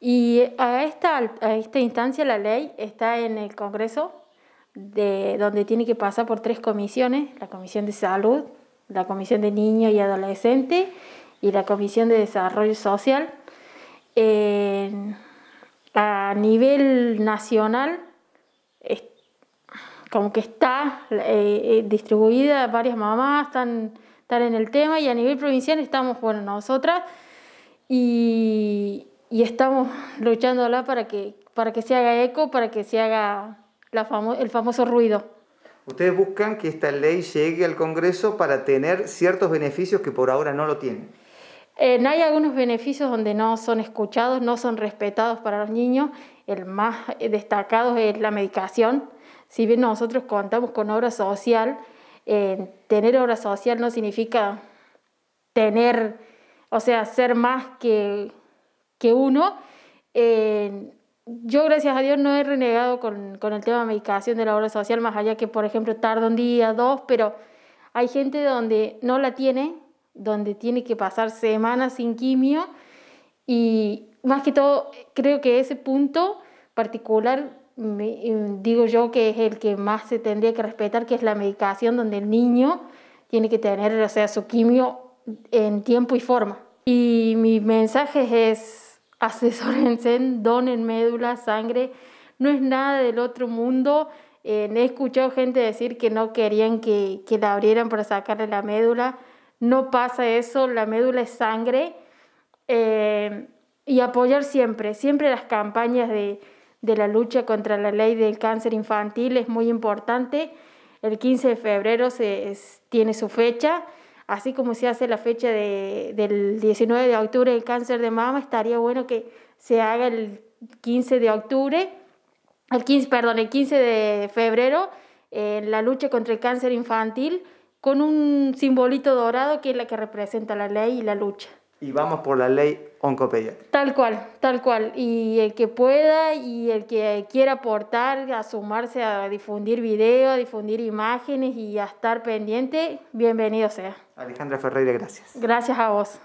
Y a esta, a esta instancia la ley está en el Congreso, de, donde tiene que pasar por tres comisiones, la Comisión de Salud, la Comisión de Niño y Adolescente y la Comisión de Desarrollo Social. a nivel nacional, es, como que está eh, eh, distribuida, varias mamás están, están en el tema y a nivel provincial estamos, bueno, nosotras. Y, y estamos luchándola para que, para que se haga eco, para que se haga la el famoso ruido. Ustedes buscan que esta ley llegue al Congreso para tener ciertos beneficios que por ahora no lo tienen. Eh, hay algunos beneficios donde no son escuchados, no son respetados para los niños. El más eh, destacado es la medicación. Si bien nosotros contamos con obra social, eh, tener obra social no significa tener, o sea, ser más que que uno. Eh, yo, gracias a Dios, no he renegado con, con, el tema de medicación de la obra social, más allá que, por ejemplo, tarda un día, dos, pero hay gente donde no la tiene, donde tiene que pasar semanas sin quimio y más que todo, creo que ese punto particular, eh, digo yo que es el que más se tendría que respetar, que es la medicación donde el niño tiene que tener, o sea, su quimio en tiempo y forma. Y mi mensaje es asesórense, donen médula, sangre, no es nada del otro mundo. Eh, he escuchado gente decir que no querían que, la abrieran para sacarle la médula. No pasa eso, la médula es sangre. Eh, y apoyar siempre, siempre las campañas de, la lucha contra la ley del cáncer infantil es muy importante. El 15 de febrero se, tiene su fecha así como se hace la fecha de, del 19 de octubre del cáncer de mama, estaría bueno que se haga el 15 de octubre, el 15, perdón, el 15 de febrero, la lucha contra el cáncer infantil, con un simbolito dorado que es la que representa la ley y la lucha y vamos por la ley oncopediátrica. Tal cual, tal cual. Y el que pueda y el que quiera aportar, a sumarse a difundir video, a difundir imágenes y a estar pendiente, bienvenido sea. Alejandra Ferreira, gracias. Gracias a vos.